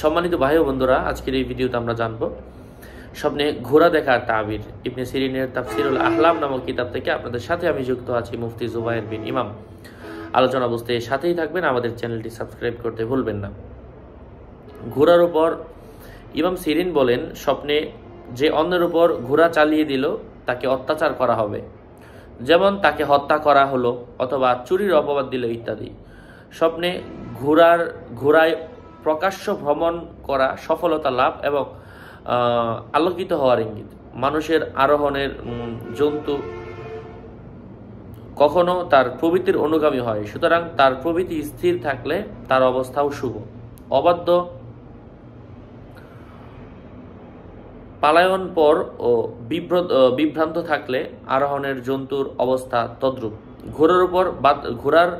সম্মানিত ভাই বন্ধুরা আজকের এই ভিডিওতে আমরা জানবো স্বপ্নে ঘোরা দেখা তাবির ইবনে সিরিনের তাফসিরুল আহলাম নামক কিতাব থেকে আপনাদের সাথে আমি যুক্ত আছি মুফতি জুবায়ের বিন ইমাম আলোচনা বুঝতে সাথেই থাকবেন আমাদের চ্যানেলটি সাবস্ক্রাইব করতে ভুলবেন না ঘোড়ার উপর ইমাম সিরিন বলেন স্বপ্নে যে অন্যের উপর ঘোড়া চালিয়ে দিল তাকে অত্যাচার করা হবে যেমন তাকে হত্যা করা হলো অথবা চুরির অপবাদ দিল ইত্যাদি স্বপ্নে ঘোড়ার ঘোড়ায় প্রকাশ্য ভ্রমণ করা সফলতা লাভ এবং আলোকিত হওয়ার ইঙ্গিত মানুষের আরোহণের জন্তু কখনো তার প্রবৃত্তির অনুগামী হয় সুতরাং তার প্রবৃতি স্থির থাকলে তার অবস্থাও শুভ অবাধ্য পালায়ন পর ও বিভ্রান্ত থাকলে আরোহণের জন্তুর অবস্থা তদ্রূপ ঘোড়ার উপর ঘোড়ার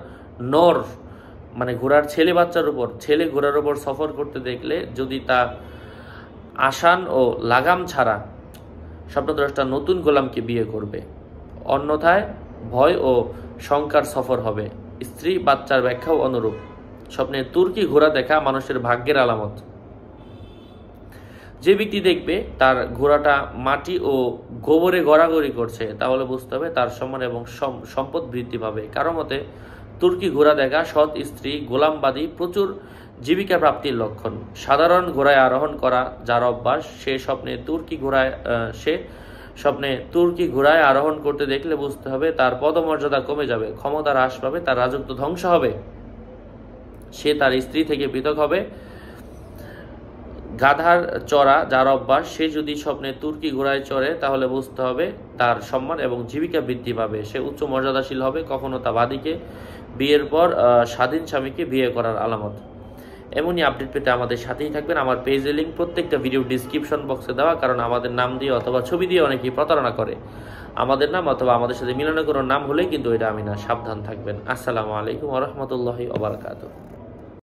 নর মানে ঘোড়ার ছেলে বাচ্চার উপর ছেলে ঘোড়ার উপর সফর করতে দেখলে যদি তা আসান ও লাগাম ছাড়া স্বপ্নদ্রষ্টা নতুন গোলামকে বিয়ে করবে অন্যথায় ভয় ও শঙ্কার সফর হবে স্ত্রী বাচ্চার ব্যাখ্যাও অনুরূপ স্বপ্নে তুর্কি ঘোড়া দেখা মানুষের ভাগ্যের আলামত যে ব্যক্তি দেখবে তার ঘোড়াটা মাটি ও গোবরে গড়াগড়ি করছে তাহলে বুঝতে হবে তার সম্মান এবং সম্পদ বৃদ্ধি পাবে কারো মতে তুর্কি ঘোড়া দেখা সৎ স্ত্রী গোলামবাদী প্রচুর জীবিকা প্রাপ্তির লক্ষণ সাধারণ ঘোড়ায় আরোহণ করা যার অভ্যাস সে স্বপ্নে তুর্কি ঘোড়ায় সে স্বপ্নে তুর্কি ঘোড়ায় আরোহণ করতে দেখলে বুঝতে হবে তার পদমর্যাদা কমে যাবে ক্ষমতা হ্রাস পাবে তার রাজত্ব ধ্বংস হবে সে তার স্ত্রী থেকে পৃথক হবে গাধার চড়া যার অভ্যাস সে যদি স্বপ্নে তুর্কি ঘোড়ায় চড়ে তাহলে বুঝতে হবে তার সম্মান এবং জীবিকা বৃদ্ধি পাবে সে উচ্চ মর্যাদাশীল হবে কখনো তা বাদীকে বিয়ের পর স্বাধীন স্বামীকে বিয়ে করার আলামত এমনই আপডেট পেতে আমাদের সাথেই থাকবেন আমার পেজে লিঙ্ক প্রত্যেকটা ভিডিও ডিসক্রিপশন বক্সে দেওয়া কারণ আমাদের নাম দিয়ে অথবা ছবি দিয়ে অনেকেই প্রতারণা করে আমাদের নাম অথবা আমাদের সাথে মিলানো কোনো নাম হলেই কিন্তু এটা আমি না সাবধান থাকবেন আসসালামু আলাইকুম রহমতুল্লাহি ওবরাকাতুহ